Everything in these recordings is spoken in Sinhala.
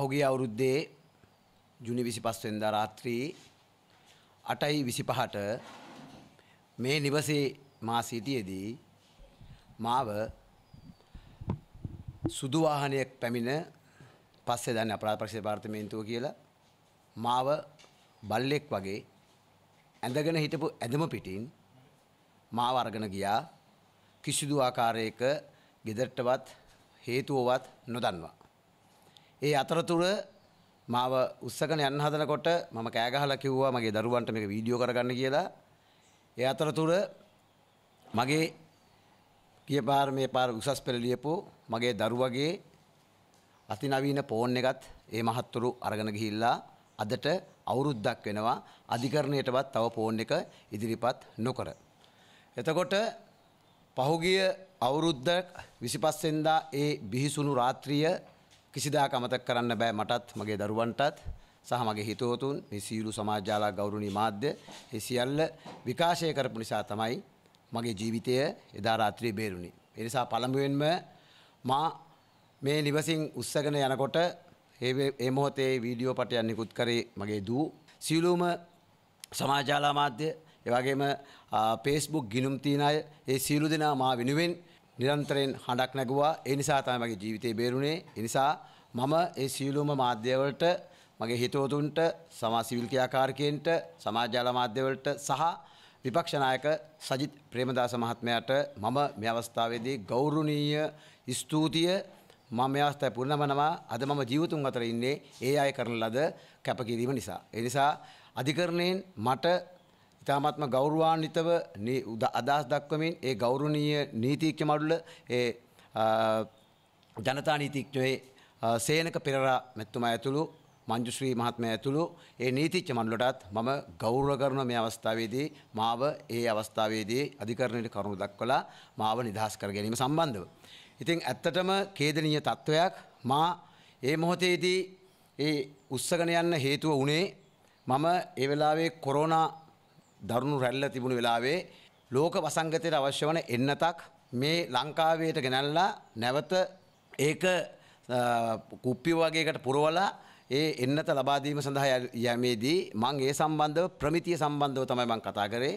පහුගිය අවුරුද්දේ ජුනි 25 වෙනිදා රාත්‍රී 8:25ට මේ නිවසේ මා සිටියේදී මාව සුදු වාහනයක් පැමිණ පස්සේ දැන් අපරාධ පරීක්ෂා දෙපාර්තමේන්තුව කියලා මාව බල්ලෙක් වගේ ඇඳගෙන හිටපු ඇඳම පිටින් මාව අරගෙන ගියා කිසිදු ආකාරයක gedarටවත් හේතුවවත් නොදන්වා ඒ අතරතුර මාව උස්සකන යන්න හදනකොට මම කෑගහලා කිව්වා මගේ දරුවන්ට මේක වීඩියෝ කරගන්න කියලා. ඒ අතරතුර මගේ ගිය පාර මේ පාර උසස් පෙළ ලියපු මගේ දරුවගේ අතිනවීන ෆෝන් එකත් ඒ මහත්තුරු අරගෙන ගිහිල්ලා අදට අවුරුද්දක් වෙනවා අධිකරණයටවත් තව ෆෝන් එක ඉදිරිපත් නොකර. එතකොට පහුගිය අවුරුද්ද 25 වෙනිදා ඒ බිහිසුණු රාත්‍රිය කිසිදාක අමතක කරන්න බෑ මටත් මගේ දරුවන්ටත් සහ මගේ හිතවතුන් මේ සියලු සමාජාලා ගෞරවනීය මාධ්‍ය ඒ සියල්ල විකාශය කරපු නිසා තමයි මගේ ජීවිතය එදා රාත්‍රියේ බේරුණේ. ඒ නිසා පළමුවෙන්ම මා මේ නිවසින් උස්සගෙන යනකොට ඒ මොහොතේ වීඩියෝ පටයක් නිකුත් කරේ මගේ දූ සියලුම සමාජාලා මාධ්‍ය එවැගේම Facebook ගිනුම් තියන අය ඒ සියලු දෙනා මා වෙනුවෙන් නිරන්තරයෙන් හඬක් නැගුවා. ඒ නිසා තමයි මගේ ජීවිතේ බේරුණේ. ඒ නිසා මම ඒ සියලුම මාධ්‍යවලට මගේ හිතවතුන්ට සමා සිවිල් ක්‍රියාකාරකයන්ට සමාජාල මාධ්‍යවලට සහ විපක්ෂ නායක සජිත් ප්‍රේමදාස මහත්මයාට මම මේ අවස්ථාවේදී ගෞරවනීය ස්තුතිය මම මේ අවස්ථාවේ පුරනමනවා අද මම ජීවතුන් අතර ඉන්නේ ඒ අය කරන ලද කැපකිරීම නිසා. ඒ නිසා අධිකරණයෙන් මට ඉතාමත්ම ගෞරවාන්විතව අදහස් දක්වමින් ඒ ගෞරවනීය නීතිඥ මඩුල ඒ ජනතා නීතිඥයේ සේනක පෙරරා මෙතුමා ඇතුළු මංජුශ්‍රී මහත්මයා ඇතුළු ඒ නීතිච්ච මණ්ඩලටත් මම ගෞරව කරන මේ අවස්ථාවේදී මාව ඒ අවස්ථාවේදී අධිකරණයට කරුණු දක්වලා මාව නිදහස් කර ගැනීම සම්බන්ධව. ඉතින් ඇත්තටම ඛේදනීය තත්වයක් මා ඒ මොහොතේදී ඒ උස්සගෙන යන්න හේතුව වුණේ මම ඒ වෙලාවේ කොරෝනා දරුණු රැල්ල තිබුණු වෙලාවේ ලෝක වසංගතයට අවශ්‍ය වන එන්නතක් මේ ලංකාවේට ගෙනල්ලා නැවත ඒක කුප්පි වගේකට පුරවලා ඒ එන්නත ලබාදීම සඳහා යමේදී මං ඒ සම්බන්ධව ප්‍රමිතිය සම්බන්ධව තමයි මං කතා කරේ.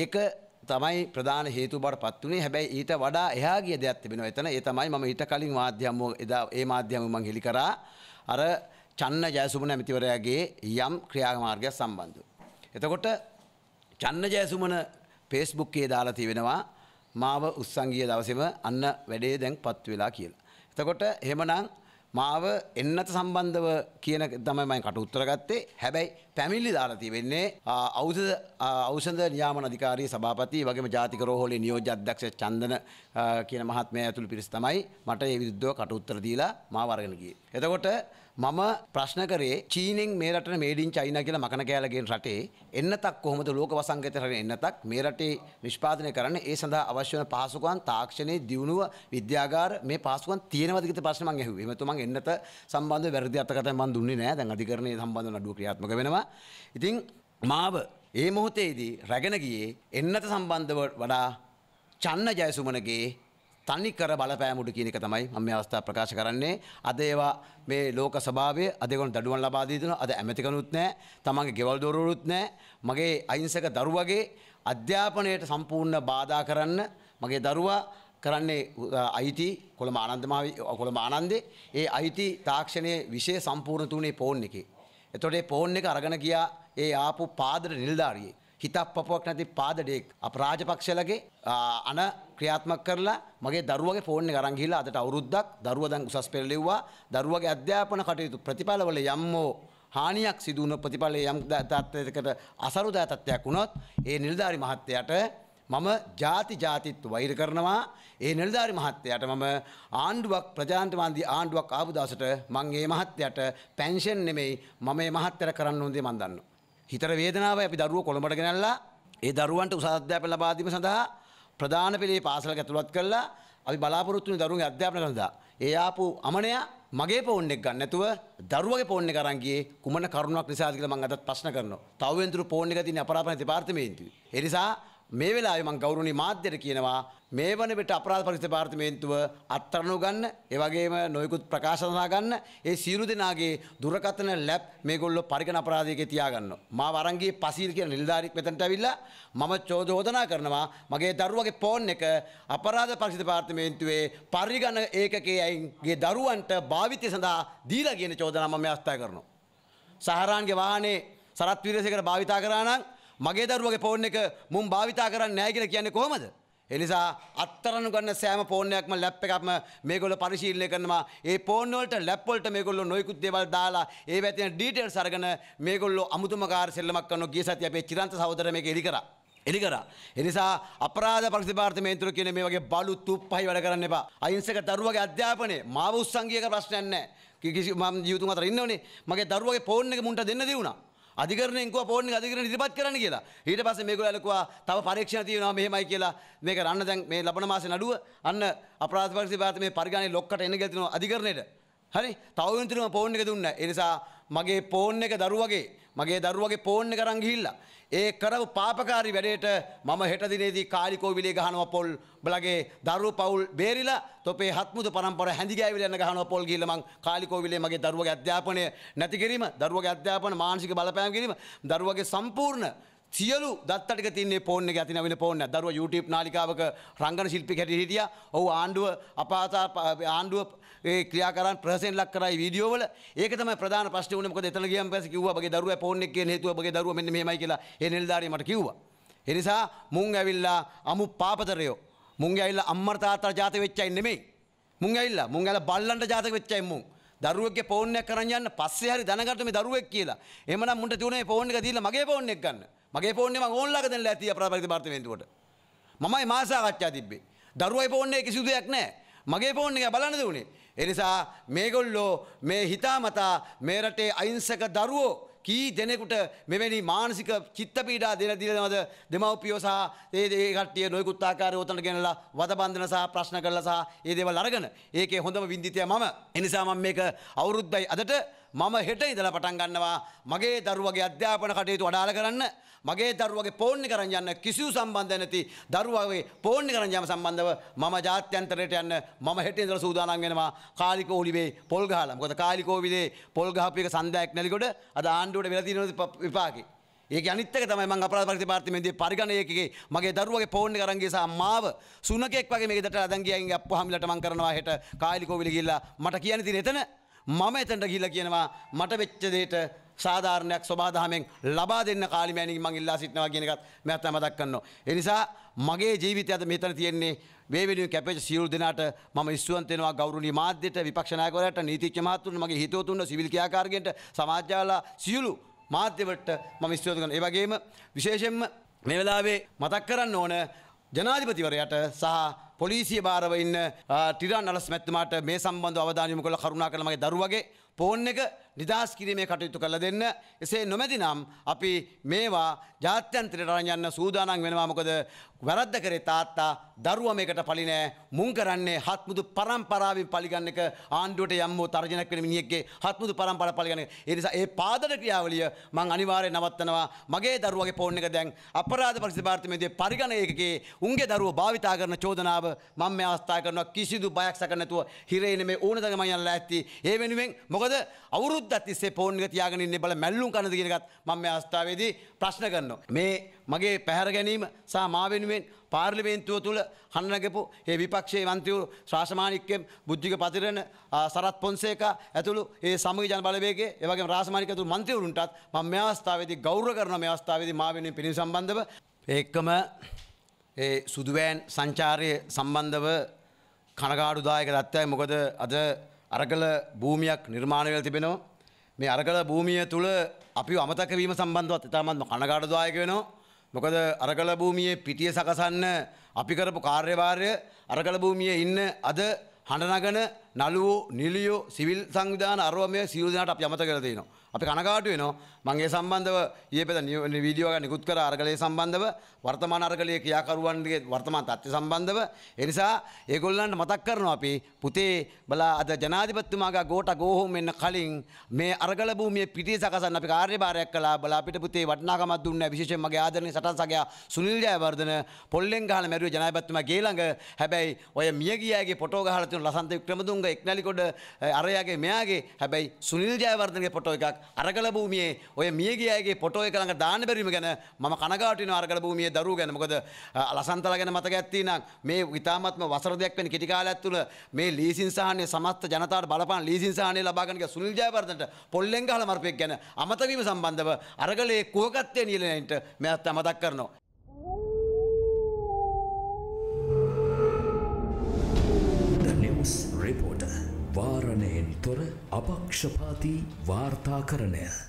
ඒක තමයි ප්‍රධාන හේතු බට පත් වුණේ හැබැයි ඊට වඩා එහා ගිය දෙයක් තිබෙනවා එතන ඒ තමයි මම ඊට කලින් මාධ්‍යම එදා ඒ මාධ්‍යම මම හෙලි කරා අර චන්න ජයසුමන ඇමතිවරයාගේ යම් ක්‍රියාමාර්ගයක් සම්බන්ධව. එතකොට චන්නජයසුමන පේස්බුක්කේ දාලා තිබෙනවා මාව උත්සංගිය දවසෙම අන්න වැඩේ දැන් පත් වෙලා කියලා. එතකොට එහෙමනම් මාව එන්නත සම්බන්ධව කියන තමයි මම කට උත්තර ගත්තේ. හැබැයි පැමිණිලි දාලා තියෙන්නේ ඖෂධ ඖෂධ නියාමන අධිකාරියේ සභාපති වගේම ජාතික රෝහලේ නියෝජ්‍ය අධ්‍යක්ෂ චන්දන කියන මහත්මයා ඇතුළු පිරිස තමයි මට මේ විරුද්ධව කට උත්තර දීලා මාව අරගෙන ගියේ. එතකොට මම ප්‍රශ්න කරේ චීනෙන් මේ රටට මේඩින් චයිනා කියලා මකන කෑලගෙන් රටේ එන්නතක් කොහොමද ලෝක වසංගතයට හරින එන්නතක් මේ රටේ නිෂ්පාදනය කරන්න ඒ සඳහා අවශ්‍ය වන පහසුකම් තාක්ෂණයේ දියුණුව විද්‍යාගාර මේ පහසුකම් තියෙනවද කියලා ප්‍රශ්න මම ඇහුවේ. එහෙම තුමන් එන්නත සම්බන්ධව වැරදි අර්ථකථන මම දුන්නේ නැහැ. දැන් අධිකරණයේ සම්බන්ධව නඩුව ක්‍රියාත්මක වෙනවා. ඉතින් මාව ඒ මොහොතේදී රැගෙන ගියේ එන්නත සම්බන්ධව වඩා චන්න ජයසුමනගේ තනිකර බලපෑමුට කියන එක තමයි මම මේ අවස්ථාව ප්‍රකාශ කරන්නේ. අද ඒවා මේ ලෝක සභාවේ අදගොන දඩුවම් ලබා දී දෙනවා. අද ඇමතිකනුත් නැහැ. තමන්ගේ ගෙවල් දොරවලුත් නැහැ. මගේ අහිංසක දරුවගේ අධ්‍යාපනයට සම්පූර්ණ බාධා කරන්න මගේ දරුවා කරන්නේ අයිති කොළඹ ආනන්ද කොළඹ ආනන්දේ ඒ අයිති තාක්ෂණයේ විශේෂ සම්පූර්ණ තුනේ ෆෝන් එකේ. එතකොට ඒ ෆෝන් එක අරගෙන ගියා ඒ ආපු පාදර නිලධාරියෙක්. හිතක් පපුවක් නැති පාදඩෙක් අපරාජපක්ෂලගේ අන ක්‍රියාත්මක කරලා මගේ දරුවගේ ෆෝන් එක අරන් ගිහිල්ලා අදට අවුරුද්දක් දරුවා දැන් උසස් පෙළ ලිව්වා දරුවගේ අධ්‍යාපන කටයුතු ප්‍රතිඵලවල යම්මෝ හානියක් සිදු වුණ ප්‍රතිඵලයේ යම් තත්ත්වයකට අසරුදා තත්ත්වයක් වුණොත් ඒ නිලධාරි මහත්තයාට මම ಜಾති ಜಾතිත් වෛර කරනවා ඒ නිලධාරි මහත්තයාට මම ආණ්ඩුවක් ප්‍රජාතන්ත්‍රවාදී ආණ්ඩුවක් ආපු දවසට මම මේ මහත්තයාට පෙන්ෂන් නෙමෙයි මම මේ මහත්තයාට කරන්න ඕනේ මම දන්නවා හිතර වේදනාවයි අපි දරුවෝ කොළඹට ගෙනල්ලා ඒ දරුවන්ට උසස් අධ්‍යාපන ලබා දීම සඳහා ප්‍රධාන පෙළේ පාසලක ඇතුළත් කරලා අපි බලාපොරොත්තු වෙන දරුවන්ගේ අධ්‍යාපන කරනවා. ඒ ආපු අමනයා මගේ ෆෝන් එක ගන්න නැතුව දරුවගේ ෆෝන් එක අරන් ගියේ කුමන කරුණක් නිසාද කියලා මම අදත් ප්‍රශ්න කරනවා. තව වෙනතුරු ෆෝන් එක තියෙන අපරාධ දෙපාර්තමේන්තුවේ. ඒ නිසා මේ වෙලාවේ මම ගෞරවනීය මාධ්‍යයට කියනවා මේ වන විට අපරාධ පරීක්ෂණ දෙපාර්තමේන්තුව අත්අඩංගු ගන්න, ඒ වගේම නොයෙකුත් ප්‍රකාශනා ගන්න, ඒ සියලු දෙනාගේ දුරකථන ලැබ් මේගොල්ලෝ පරිගණ අපරාධයකේ තියාගන්නවා. මාව අරන්ගේ පසීර් කියන නිලධාරියෙක් මෙතනට ඇවිල්ලා මම චෝදෝදනා කරනවා මගේ දරුවගේ ෆෝන් එක අපරාධ පරීක්ෂණ දෙපාර්තමේන්තුවේ පරිගණ ඒකකයේ අයින්ගේ දරුවන්ට භාවිතය සඳහා දීලා කියන චෝදනාව මම අවස්ථා කරනවා. සහරාන්ගේ වාහනේ සරත් වීරසේකර භාවිතා කරා නම් මගේ දරුවගේ ෆෝන් එක මුන් භාවිතා කරන්නේ නැහැ කියලා කියන්නේ කොහොමද? එනිසා අත්තරනු ගන්න සෑම ෆෝනයක්ම ලැප් එකක්ම මේගොල්ලෝ පරිශීලනය කරනවා. ඒ ෆෝන් වලට ලැප් වලට මේගොල්ලෝ නොයිකුත් දේවල් දාලා ඒ වැතින ඩීටේල්ස් අරගෙන මේගොල්ලෝ අමුතුමකාර සෙල්ලමක් කරනවා. ගිය සතිය අපේ චිරන්ත සහෝදර මේක එලි කරා. එලි කරා. එනිසා අපරාධ ප්‍රතිපාර්තමේන්තුව කියන මේ වගේ බලු තුප්පහයි වැඩ කරන්න එපා. අහිංසක දරුවගේ අධ්‍යාපනය මාව උස්සන් ගියක ප්‍රශ්නයක් නැහැ. කිසි මම ජීවිතුන් අතර ඉන්නෝනේ. මගේ දරුවගේ ෆෝන් එක මුන්ට දෙන්න දිනුනා. අධිකරණයෙන්කුව පෝර්ණික අධිකරණ ඉදිරිපත් කරන්න කියලා. ඊට පස්සේ මේගොල්ලෝ අලකුවා තව පරීක්ෂණ තියෙනවා මෙහෙමයි කියලා. මේක අන්න දැන් මේ ලබන මාසේ නඩුව අන්න අපරාධ පරීක්ෂණ විභාගයේ මේ පරිගණකේ ලොක්කට එන ගැතිනවා අධිකරණයට. හරි? තව වෙන තුනම පෝර්ණික දුන්නා. ඒ නිසා මගේ ෆෝන් එක දරුවගේ මගේ දරුවගේ ෆෝන් එක අරන් ගිහිල්ලා ඒ කරපු පාපකාරී වැඩේට මම හෙට දිනේදී කාලිකෝ විලේ ගහනවා පොල් බලගේ දරුවෝ පවුල් බේරිලා තොපේ හත්මුදු පරම්පර හැඳි ගෑවිලා යන ගහනවා පොල් ගිහිල්ලා මං කාලිකෝ විලේ මගේ දරුවගේ අධ්‍යාපනය නැති කිරීම දරුවගේ අධ්‍යාපන මානසික බලපෑම් කිරීම දරුවගේ සම්පූර්ණ සියලු දත්තට තින්නේ පෝන එක ඇතින වෙන පෝන දරුව YouTube නාලිකාවක රංගන ශිල්පි හැටියට හිටියා. ඔහු ආණ්ඩුව අපාතා ආණ්ඩුව ඒ ක්‍රියාකාරයන් ප්‍රහසෙන් ලක් කරයි වීඩියෝ වල. ඒක තමයි ප්‍රධාන ප්‍රශ්නේ වුණේ. මොකද එතන ගියන් පස්සේ කිව්වා "බගේ දරුවා පෝන එක කියන හේතුව බගේ දරුවා මෙන්න මෙහෙමයි" කියලා ඒ නෙල්දාරිය මට කිව්වා. ඒ නිසා මුන් ඇවිල්ලා අමු පාපතරයෝ. මුන් ඇවිල්ලා අම්මර තාත්තා ජාත වෙච්චයි නෙමෙයි. මුන් ඇවිල්ලා මුන් ඇවිල්ලා බල්ලන්ට ජාතක වෙච්චයි මුන්. දරුවෙක්ගේ ෆෝන් එක කරන් යන්න පස්සේ හරි දැනගන්න මේ දරුවෙක් කියලා. එහෙමනම් මුන්ට තියුණේ ෆෝන් එක දීලා මගේ ෆෝන් එක ගන්න. මගේ ෆෝන් එක මම ඕන්ලාක දෙන්නලා ඇති අපරාධ දෙපාර්තමේන්තුවට. මමයි මා සාකච්ඡා තිබ්බේ. දරුවයි ෆෝන් එකේ කිසිදු දෙයක් නැහැ. මගේ ෆෝන් එක බලන්න දුන්නේ. ඒ නිසා මේගොල්ලෝ මේ හිතාමතා මේ රටේ අහිංසක දරුවෝ කී දෙනෙකුට මෙවැනි මානසික චිත්ත පීඩා දෙන දිනවද දෙමව්පියෝ සහ ඒ ඒ කට්ටිය නොයෙකුත් ආකාරයේ උතන ගෙනලා වද බන්ධන සහ ප්‍රශ්න කරලා සහ ඒ දේවල් අරගෙන ඒකේ හොඳම විඳිතය මම. ඒ නිසා මම මේක අවුරුද්දයි අදට මම හෙට ඉඳලා පටන් ගන්නවා මගේ දරුවගේ අධ්‍යාපන කටයුතු අඩාල කරන්න මගේ දරුවගේ පෝර්ණි කරන් යන්න කිසිවු සම්බන්ධ නැති දරුවගේ පෝර්ණි කරන් යාම සම්බන්ධව මම ජාත්‍යන්තරයට යන්න මම හෙට ඉඳලා සූදානම් වෙනවා කාලිකෝ ඔලිවේ පොල් ගහලා මොකද කාලිකෝ විලේ පොල් ගහපු එක සන්දයක් නැලිකොට අද ආණ්ඩුවට වෙලා තියෙන විපාකේ ඒක අනිත්තක තමයි මං අපරාධ පරිපාලනයේ පරිගණකයේ මගේ දරුවගේ ෆෝන් එක අරන් ගිය සාමාව සුනකෙක් වගේ මේක දට අදන් ගියන් අප්පහමිලට මං කරනවා හෙට කායිලිකෝවිල ගිහිල්ලා මට කියන්නේ තියෙන එතන මම එතනට ගිහිල්ලා කියනවා මට වෙච්ච දෙයට සාධාරණයක් සබාදහමෙන් ලබා දෙන්න කාලිමෑණින් මං ඉල්ලා සිටිනවා කියන එකත් මම මතක් කරනවා. ඒ නිසා මගේ ජීවිතය අද මෙතන තියෙන්නේ මේ වෙනුවෙන් කැපෙච්ච සියලු දෙනාට මම ඉස්සුවන්ත වෙනවා ගෞරවනීය මාධ්‍යට විපක්ෂ නායකවරයාට නීතිඥ මහතුරුන්ට මගේ හිතවතුන්ට සිවිල් ක්‍රියාකාරකයන්ට සමාජාලා සියලු මාධ්‍යවලට මම ඉස්සුවන්ත කරනවා. ඒ වගේම විශේෂයෙන්ම මේ වෙලාවේ මතක් කරන්න ඕන ජනාධිපතිවරයාට සහ පොලිසිය භාරව ඉන්න ටිරන් අලස් මැතිතුමාට මේ සම්බන්ධ අවධානය යොමු කළ කරුණා කළ මගේ දරුවගේ ෆෝන් එක නිදහස් කිරීමේ කටයුතු කළ දෙන්න. එසේ නොමැති නම් අපි මේවා ජාත්‍යන්තරයට අරන් යන්න සූදානම් වෙනවා මොකද වැරද්ද කරේ තාත්තා දරුවා මේකට පලි නෑ මුන් කරන්නේ හත්මුදු පරම්පරාවෙන් පලිගන්න එක ආණ්ඩුවට යම්මෝ තර්ජනයක් වෙන මිනිහෙක්ගේ හත්මුදු පරම්පරාව පලිගන්න එක. ඒ නිසා ඒ පාදන ක්‍රියාවලිය මං අනිවාර්යෙන් නවත්තනවා. මගේ දරුවගේ ෆෝන් එක දැන් අපරාධ පරිශීලන දෙපාර්තමේන්තුවේ පරිගණක ඒකකේ උන්ගේ දරුවෝ භාවිතා කරන චෝදනාව හැකියාව මම මේ අවස්ථා කරනවා කිසිදු බයක් සැක නැතුව හිරේන මේ ඕන තරම් යන්න ලෑස්ති. ඒ වෙනුවෙන් මොකද අවුරුද්දක් තිස්සේ ෆෝන් එක තියාගෙන ඉන්නේ බල මැල්ලුම් කනද කියන එකත් මම මේ අවස්ථාවේදී ප්‍රශ්න කරනවා. මේ මගේ පැහැර ගැනීම සහ මා වෙනුවෙන් පාර්ලිමේන්තුව තුළ හන්නගපු ඒ විපක්ෂයේ මන්ත්‍රීවරු ශ්‍රාසමානික්කෙම් බුද්ධික පතිරණ සරත් පොන්සේක ඇතුළු ඒ සමග ජන බලවේගයේ ඒ වගේම රාසමානික ඇතුළු මන්ත්‍රීවරුන්ටත් මම මේ අවස්ථාවේදී ගෞරව කරන මේ අවස්ථාවේදී මා වෙනුවෙන් පිළිසම්බන්ධව ඒකම ඒ සුදුවෑන් සංචාරය සම්බන්ධව කනගාඩුදායක දත්තයි මොකද අද අරගල භූමියක් නිර්මාණවල තිබෙනවා. මේ අරගල භූමිය තුළ අපි අමතකවීම සම්බන්ධවත් ඉතාමත්ම කනගාඩුදායක වෙනවා. මොකද අරගල භූමියේ පිටිය සකසන්න අපි කරපු කාර්යභාරය අරගල භූමියේ ඉන්න අද හඬනගන නළුවෝ නිලියෝ සිවිල් සංවිධාන අරව මේ සියලු දෙනාට අපි අමතක කරලා තියෙනවා. අපි කනගාටු වෙනවා මගේ සම්බන්ධව ඊයේ පෙරේද වීඩියෝ එකක් නිකුත් කර අරගලයේ සම්බන්ධව වර්තමාන අරගලයේ ක්‍රියාකරුවන්ගේ වර්තමාන තත්ත්වය සම්බන්ධව ඒ නිසා ඒගොල්ලන්ට මතක් කරනවා අපි පුතේ බලා අද ජනාධිපතිතුමාගේ ගෝට ගෝහොම් වෙන්න කලින් මේ අරගල භූමියේ පිටිය සකසන්න අපි කාර්යභාරයක් කළා බලා අපිට පුතේ වටිනාකමක් දුන්නා විශේෂයෙන් මගේ ආදරණීය සටන් සගයා සුනිල් ජයවර්ධන පොල්ලෙන් ගහලා මැරුවේ ජනාධිපතිතුමා ගේ ළඟ හැබැයි ඔය මිය ගියාගේ ෆොටෝ ගහලා තියෙන ලසන්ත වික්‍රමදුංග එක්නලිකොඩ අරයාගේ මෙයාගේ හැබැයි සුනිල් ජයවර්ධනගේ ෆොටෝ එකක් අරගල භූමියේ ඔය මියගිය අයගේ ෆොටෝ එක ළඟ දාන්න බැරිම ගැන මම කනගාටු වෙනවා අරගල භූමියේ දරුවෝ ගැන. මොකද ලසන්තලා ගැන මතකයක් තියෙනම් මේ ඉතාමත්ම වසර දෙකක් වෙන කෙටි කාලයක් තුළ මේ ලීසින් සහනේ සමස්ත ජනතාවට බලපාන ලීසින් සහනේ ලබා ගන්න කියලා සුනිල් ජයවර්ධනට පොල්ලෙන් ගහලා මරපෙක් ගැන අමත වීම සම්බන්ධව අරගලයේ කුවකත්වයේ නිලනයට මම මතක් කරනවා. රිපෝට වාරණයෙන් තොර අපක්ෂපාති වාර්තාකරණය